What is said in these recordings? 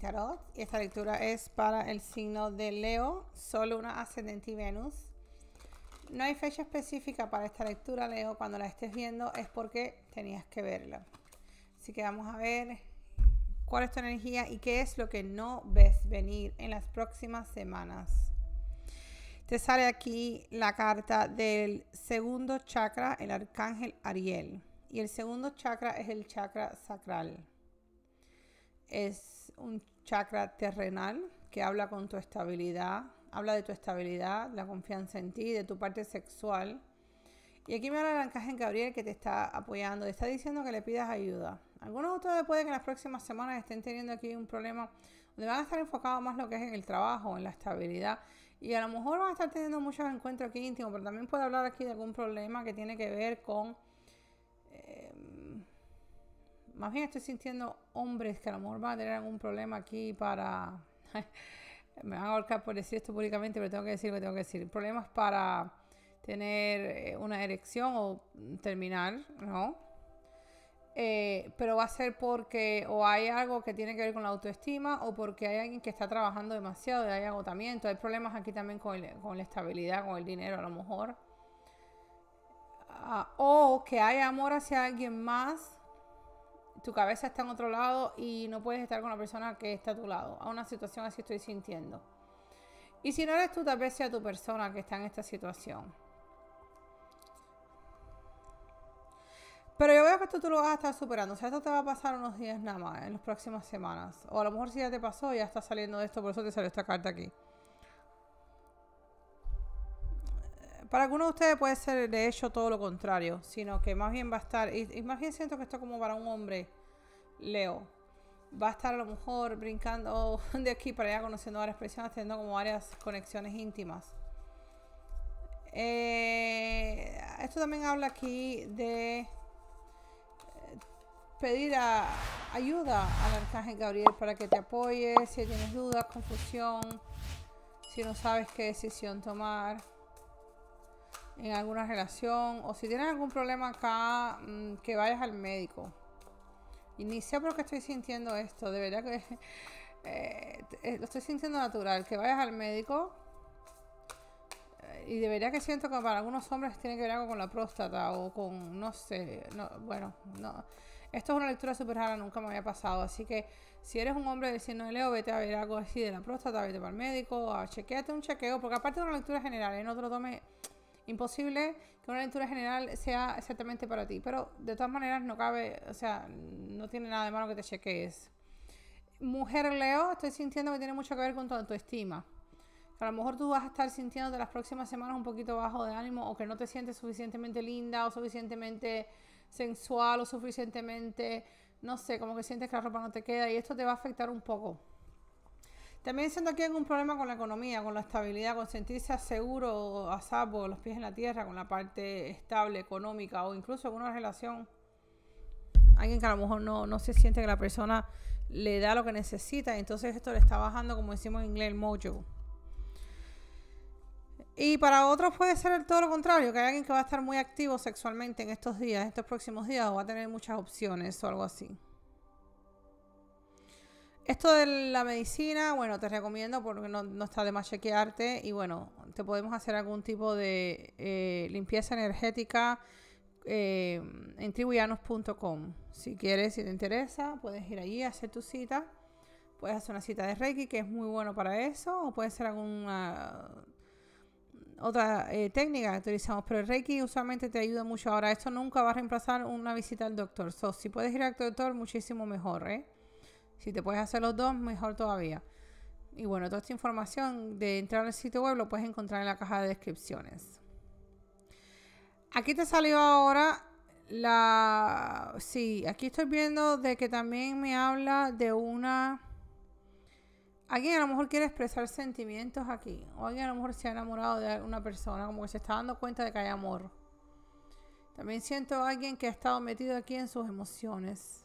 Tarot. Y esta lectura es para el signo de Leo, solo una Ascendente y Venus. No hay fecha específica para esta lectura, Leo. Cuando la estés viendo es porque tenías que verla. Así que vamos a ver cuál es tu energía y qué es lo que no ves venir en las próximas semanas. Te sale aquí la carta del segundo chakra, el arcángel Ariel. Y el segundo chakra es el chakra sacral es un chakra terrenal que habla con tu estabilidad, habla de tu estabilidad, la confianza en ti, de tu parte sexual. Y aquí me habla el en Gabriel que te está apoyando, te está diciendo que le pidas ayuda. Algunos de ustedes pueden que en las próximas semanas estén teniendo aquí un problema donde van a estar enfocados más lo que es en el trabajo, en la estabilidad. Y a lo mejor van a estar teniendo muchos encuentros aquí íntimos, pero también puede hablar aquí de algún problema que tiene que ver con más bien estoy sintiendo hombres que a lo mejor van a tener algún problema aquí para... me van a ahorcar por decir esto públicamente, pero tengo que decir lo que tengo que decir. Problemas para tener eh, una erección o terminar, ¿no? Eh, pero va a ser porque o hay algo que tiene que ver con la autoestima o porque hay alguien que está trabajando demasiado y hay agotamiento. Hay problemas aquí también con, la estabilidad, con el dinero a lo mejor. Ah, o que hay amor hacia alguien más tu cabeza está en otro lado y no puedes estar con la persona que está a tu lado. A una situación así estoy sintiendo. Y si no eres tú, tal vez sea tu persona que está en esta situación. Pero yo veo que esto tú lo vas a estar superando. O sea, esto te va a pasar unos días nada más, en las próximas semanas. O a lo mejor si ya te pasó, ya está saliendo de esto, por eso te salió esta carta aquí. Para algunos de ustedes puede ser de hecho todo lo contrario, sino que más bien va a estar, y, más bien siento que esto como para un hombre, Leo, va a estar a lo mejor brincando de aquí para allá, conociendo varias personas, teniendo como varias conexiones íntimas. Eh, esto también habla aquí de eh, pedir ayuda al arcángel Gabriel para que te apoye si tienes dudas, confusión, si no sabes qué decisión tomar en alguna relación o si tienes algún problema acá, mm, que vayas al médico. Y ni sé por qué estoy sintiendo esto, de verdad que eh, eh, lo estoy sintiendo natural, que vayas al médico. Eh, y de verdad que siento que para algunos hombres tiene que ver algo con la próstata o con, no sé, bueno, Esto es una lectura súper rara, nunca me había pasado. Así que si eres un hombre diciendo... Leo, vete a ver algo así de la próstata, vete para el médico, a chequeate un chequeo, porque aparte de una lectura general, En otro tome imposible que una lectura general sea exactamente para ti, pero de todas maneras no cabe, o sea, no tiene nada de malo que te chequees. Mujer Leo, estoy sintiendo que tiene mucho que ver con tu autoestima. a lo mejor tú vas a estar sintiendo de las próximas semanas un poquito bajo de ánimo o que no te sientes suficientemente linda o suficientemente sensual o suficientemente, no sé, como que sientes que la ropa no te queda y esto te va a afectar un poco. También siento que hay algún problema con la economía, con la estabilidad, con sentirse seguro, a salvo, los pies en la tierra, con la parte estable, económica o incluso con una relación. Alguien que a lo mejor no, no se siente que la persona le da lo que necesita, entonces esto le está bajando, como decimos en inglés, el mojo. Y para otros puede ser todo lo contrario, que hay alguien que va a estar muy activo sexualmente en estos días, estos próximos días, o va a tener muchas opciones o algo así. Esto de la medicina, bueno, te recomiendo porque no, está de más chequearte y bueno, te podemos hacer algún tipo de eh, limpieza energética eh, en tribuyanos.com. Si quieres, si te interesa, puedes ir allí a hacer tu cita. Puedes hacer una cita de Reiki, que es muy bueno para eso, o puede ser alguna otra eh, técnica que utilizamos, pero el Reiki usualmente te ayuda mucho. Ahora, esto nunca va a reemplazar una visita al doctor. So, si puedes ir al doctor, muchísimo mejor, ¿eh? Si te puedes hacer los dos, mejor todavía. Y bueno, toda esta información de entrar al sitio web lo puedes encontrar en la caja de descripciones. Aquí te salió ahora la... Sí, aquí estoy viendo de que también me habla de una... Alguien a lo mejor quiere expresar sentimientos aquí. O alguien a lo mejor se ha enamorado de una persona, como que se está dando cuenta de que hay amor. También siento a alguien que ha estado metido aquí en sus emociones.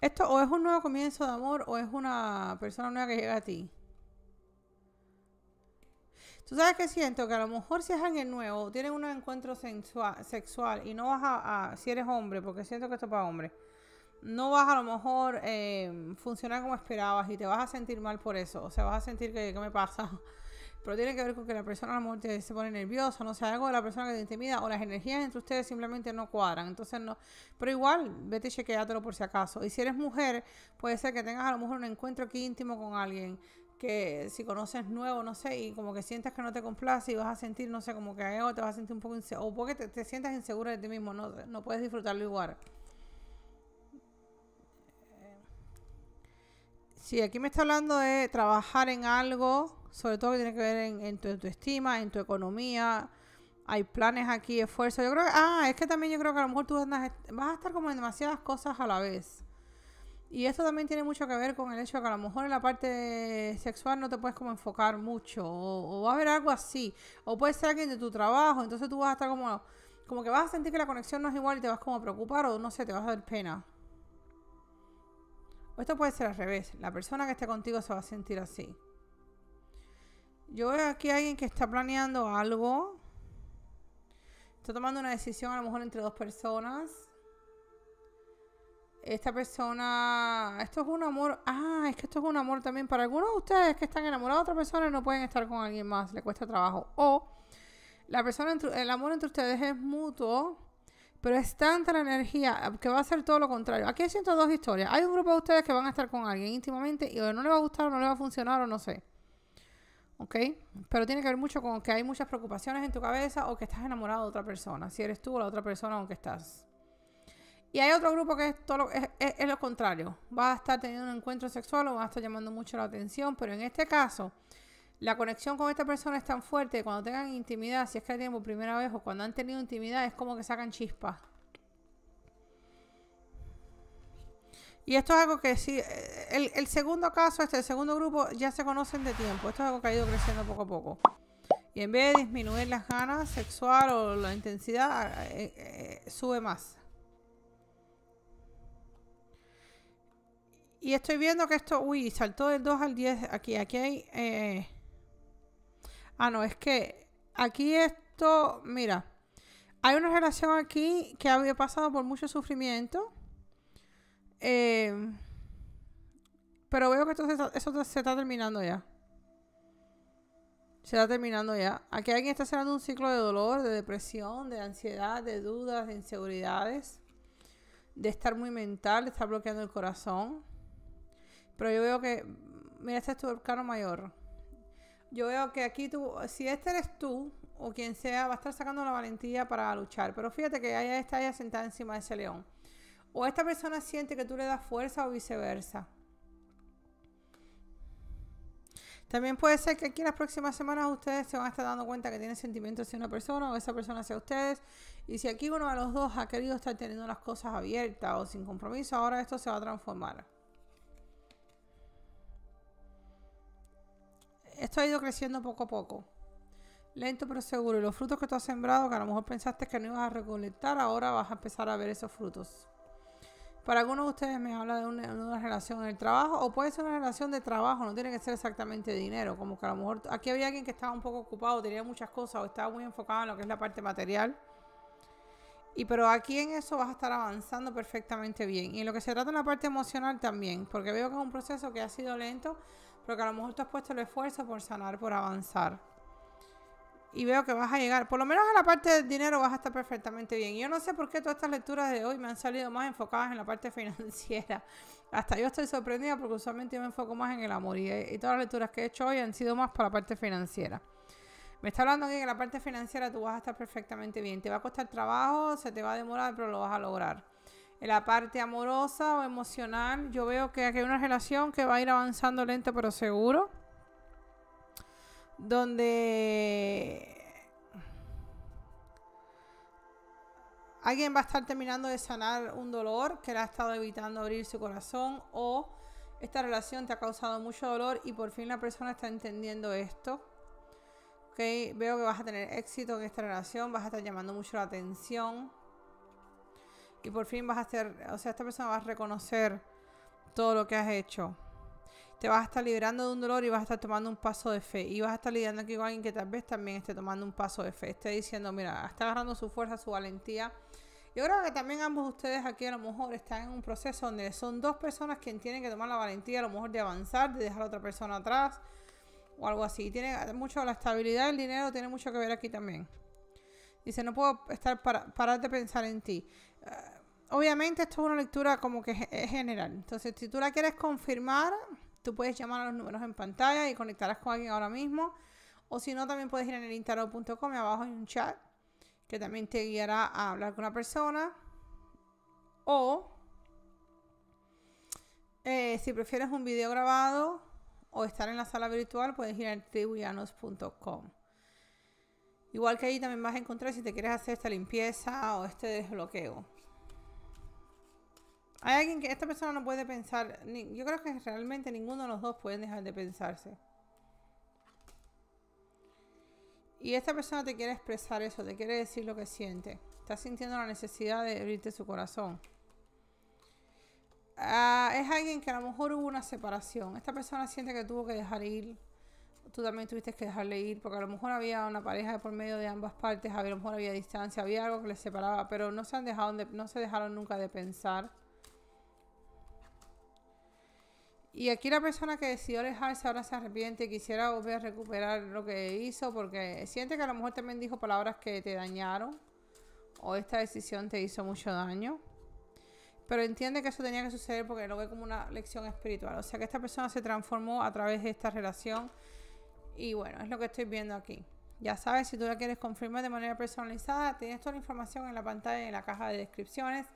Esto o es un nuevo comienzo de amor o es una persona nueva que llega a ti. Tú sabes que siento que a lo mejor si es en el nuevo, tienen un encuentro sexual y no vas a, si eres hombre, porque siento que esto es para hombre no vas a lo mejor eh, funcionar como esperabas y te vas a sentir mal por eso. O sea, vas a sentir que, ¿qué me pasa? pero tiene que ver con que la persona a lo mejor se pone nerviosa, no sé, algo de la persona que te intimida o las energías entre ustedes simplemente no cuadran. Entonces, no. Pero igual, vete chequeátelo por si acaso. Y si eres mujer, puede ser que tengas a lo mejor un encuentro aquí íntimo con alguien que si conoces nuevo, no sé, y como que sientes que no te complace y vas a sentir, no sé, como que algo te vas a sentir un poco o porque te, sientas insegura de ti mismo, no, no puedes disfrutarlo igual. Sí, aquí me está hablando de trabajar en algo, sobre todo que tiene que ver en, tu autoestima, en tu economía. Hay planes aquí, esfuerzo. Yo creo que, ah, es que también yo creo que a lo mejor tú vas a estar como en demasiadas cosas a la vez. Y esto también tiene mucho que ver con el hecho de que a lo mejor en la parte sexual no te puedes como enfocar mucho, o, va a haber algo así, o puede ser alguien de tu trabajo, entonces tú vas a estar como, como que vas a sentir que la conexión no es igual y te vas como a preocupar, o no sé, te vas a dar pena esto puede ser al revés. La persona que esté contigo se va a sentir así. Yo veo aquí a alguien que está planeando algo. Está tomando una decisión a lo mejor entre dos personas. Esta persona... Esto es un amor... Ah, es que esto es un amor también. Para algunos de ustedes que están enamorados de otra persona no pueden estar con alguien más. Le cuesta trabajo. O la persona, el amor entre ustedes es mutuo pero es tanta la energía ah, que va a ser todo lo contrario. Aquí siento dos historias. Hay un grupo de ustedes que van a estar con alguien íntimamente y o no le va a gustar o no le va a funcionar o no sé. ¿Ok? Pero tiene que ver mucho con que hay muchas preocupaciones en tu cabeza o que estás enamorado de otra persona, si eres tú o la otra persona aunque estás. Y hay otro grupo que es, todo es lo contrario. Va a estar teniendo un encuentro sexual o va a estar llamando mucho la atención, pero en este caso la conexión con esta persona es tan fuerte cuando tengan intimidad, si es que la tienen por primera vez o cuando han tenido intimidad, es como que sacan chispas. Y esto es algo que sí, eh, el, segundo caso, este, el segundo grupo, ya se conocen de tiempo. Esto es algo que ha ido creciendo poco a poco. Y en vez de disminuir las ganas sexual o la intensidad, eh, eh, sube más. Y estoy viendo que esto, uy, saltó del 2 al 10 aquí. Aquí hay Ah, no, es que aquí esto, mira, hay una relación aquí que había pasado por mucho sufrimiento. Eh, pero veo que esto se está, eso se está terminando ya. Se está terminando ya. Aquí alguien está cerrando un ciclo de dolor, de depresión, de ansiedad, de dudas, de inseguridades, de estar muy mental, de estar bloqueando el corazón. Pero yo veo que, mira, este es tu arcano mayor yo veo que aquí tú, si este eres tú o quien sea, va a estar sacando la valentía para luchar. Pero fíjate que ella está ya sentada encima de ese león. O esta persona siente que tú le das fuerza o viceversa. También puede ser que aquí en las próximas semanas ustedes se van a estar dando cuenta que tienen sentimientos hacia una persona o esa persona hacia ustedes. Y si aquí uno de los dos ha querido estar teniendo las cosas abiertas o sin compromiso, ahora esto se va a transformar. esto ha ido creciendo poco a poco. Lento pero seguro. Y los frutos que tú has sembrado, que a lo mejor pensaste que no ibas a recolectar, ahora vas a empezar a ver esos frutos. Para algunos de ustedes me habla de una, relación en el trabajo, o puede ser una relación de trabajo, no tiene que ser exactamente dinero. Como que a lo mejor aquí había alguien que estaba un poco ocupado, tenía muchas cosas, o estaba muy enfocado en lo que es la parte material. Y pero aquí en eso vas a estar avanzando perfectamente bien. Y en lo que se trata en la parte emocional también, porque veo que es un proceso que ha sido lento, porque a lo mejor tú has puesto el esfuerzo por sanar, por avanzar. Y veo que vas a llegar, por lo menos en la parte del dinero vas a estar perfectamente bien. Yo no sé por qué todas estas lecturas de hoy me han salido más enfocadas en la parte financiera. Hasta yo estoy sorprendida porque usualmente yo me enfoco más en el amor y, eh, y todas las lecturas que he hecho hoy han sido más para la parte financiera. Me está hablando aquí que en la parte financiera tú vas a estar perfectamente bien. Te va a costar trabajo, se te va a demorar, pero lo vas a lograr en la parte amorosa o emocional, yo veo que hay una relación que va a ir avanzando lento pero seguro, donde alguien va a estar terminando de sanar un dolor que le ha estado evitando abrir su corazón o esta relación te ha causado mucho dolor y por fin la persona está entendiendo esto. Okay, veo que vas a tener éxito en esta relación, vas a estar llamando mucho la atención. Y por fin vas a hacer, o sea, esta persona va a reconocer todo lo que has hecho. Te vas a estar liberando de un dolor y vas a estar tomando un paso de fe. Y vas a estar lidiando aquí con alguien que tal vez también esté tomando un paso de fe. Esté diciendo, mira, está agarrando su fuerza, su valentía. y ahora que también ambos ustedes aquí a lo mejor están en un proceso donde son dos personas quien tienen que tomar la valentía a lo mejor de avanzar, de dejar a otra persona atrás o algo así. Tiene mucho la estabilidad el dinero, tiene mucho que ver aquí también. Dice, no puedo estar para, parar de pensar en ti obviamente esto es una lectura como que es general. Entonces, si tú la quieres confirmar, tú puedes llamar a los números en pantalla y conectarás con alguien ahora mismo. O si no, también puedes ir en el internet.com y abajo hay un chat que también te guiará a hablar con una persona. O eh, si prefieres un video grabado o estar en la sala virtual, puedes ir a tribuyanos.com, Igual que ahí también vas a encontrar si te quieres hacer esta limpieza o este desbloqueo. Hay alguien que esta persona no puede pensar. yo creo que realmente ninguno de los dos pueden dejar de pensarse. Y esta persona te quiere expresar eso, te quiere decir lo que siente. Está sintiendo la necesidad de abrirte su corazón. Ah, es alguien que a lo mejor hubo una separación. Esta persona siente que tuvo que dejar ir. Tú también tuviste que dejarle ir porque a lo mejor había una pareja por medio de ambas partes, a lo mejor había distancia, había algo que les separaba, pero no se han dejado no se dejaron nunca de pensar. Y aquí la persona que decidió alejarse ahora se arrepiente y quisiera volver a recuperar lo que hizo porque siente que a lo mejor también dijo palabras que te dañaron o esta decisión te hizo mucho daño. Pero entiende que eso tenía que suceder porque lo ve como una lección espiritual. O sea que esta persona se transformó a través de esta relación. Y bueno, es lo que estoy viendo aquí. Ya sabes, si tú la quieres confirmar de manera personalizada, tienes toda la información en la pantalla y en la caja de descripciones.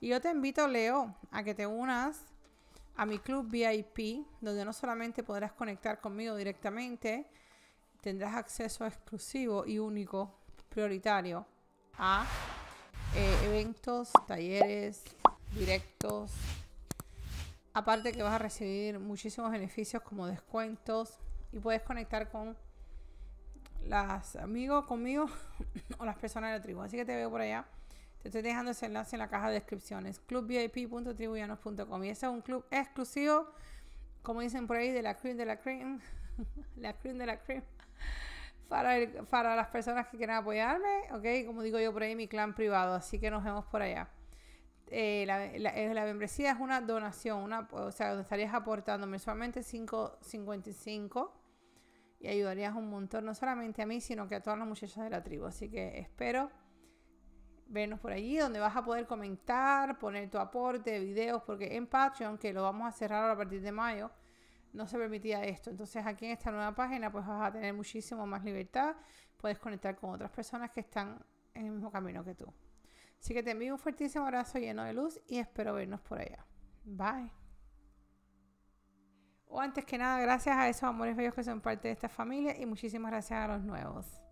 Y yo te invito, Leo, a que te unas a mi club VIP, donde no solamente podrás conectar conmigo directamente, tendrás acceso exclusivo y único, prioritario, a eh, eventos, talleres, directos. Aparte que vas a recibir muchísimos beneficios como descuentos y puedes conectar con las amigos conmigo o las personas de la tribu. Así que te veo por allá. Te estoy dejando ese enlace en la caja de descripciones. clubvip.tribuyanos.com. Y ese es un club exclusivo, como dicen por ahí, de la cream de la cream. la cream de la cream. Para, para las personas que quieran apoyarme, ¿ok? Como digo yo por ahí, mi clan privado. Así que nos vemos por allá. Eh, eh, la, membresía es una donación, una, o sea, estarías aportando mensualmente 5.55 y ayudarías un montón, no solamente a mí, sino que a todas las muchachas de la tribu. Así que espero vernos por allí, donde vas a poder comentar, poner tu aporte videos, porque en Patreon, que lo vamos a cerrar ahora a partir de mayo, no se permitía esto. Entonces aquí en esta nueva página pues vas a tener muchísimo más libertad, puedes conectar con otras personas que están en el mismo camino que tú. Así que te envío un fuertísimo abrazo lleno de luz y espero vernos por allá. Bye. O antes que nada, gracias a esos amores bellos que son parte de esta familia y muchísimas gracias a los nuevos.